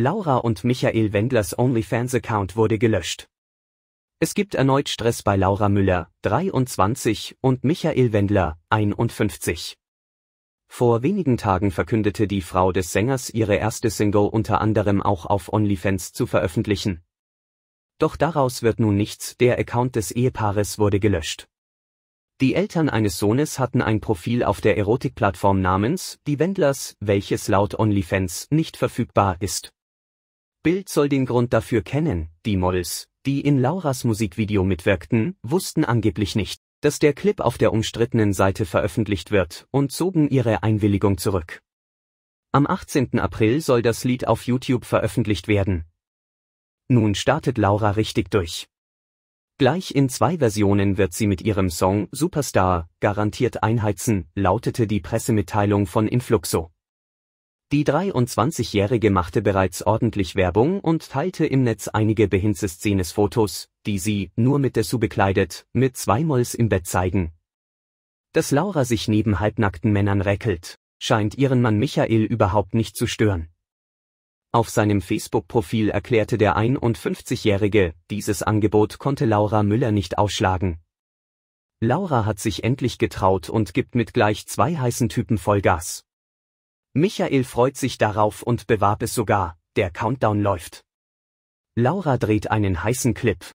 Laura und Michael Wendlers OnlyFans-Account wurde gelöscht. Es gibt erneut Stress bei Laura Müller, 23, und Michael Wendler, 51. Vor wenigen Tagen verkündete die Frau des Sängers ihre erste Single unter anderem auch auf OnlyFans zu veröffentlichen. Doch daraus wird nun nichts, der Account des Ehepaares wurde gelöscht. Die Eltern eines Sohnes hatten ein Profil auf der Erotikplattform namens Die Wendlers, welches laut OnlyFans nicht verfügbar ist. Bild soll den Grund dafür kennen, die Models, die in Lauras Musikvideo mitwirkten, wussten angeblich nicht, dass der Clip auf der umstrittenen Seite veröffentlicht wird und zogen ihre Einwilligung zurück. Am 18. April soll das Lied auf YouTube veröffentlicht werden. Nun startet Laura richtig durch. Gleich in zwei Versionen wird sie mit ihrem Song Superstar garantiert einheizen, lautete die Pressemitteilung von Influxo. Die 23-Jährige machte bereits ordentlich Werbung und teilte im Netz einige behinzeszenes Fotos, die sie, nur mit der Dessous bekleidet, mit zwei Molls im Bett zeigen. Dass Laura sich neben halbnackten Männern räkelt, scheint ihren Mann Michael überhaupt nicht zu stören. Auf seinem Facebook-Profil erklärte der 51-Jährige, dieses Angebot konnte Laura Müller nicht ausschlagen. Laura hat sich endlich getraut und gibt mit gleich zwei heißen Typen Vollgas. Michael freut sich darauf und bewarb es sogar, der Countdown läuft. Laura dreht einen heißen Clip.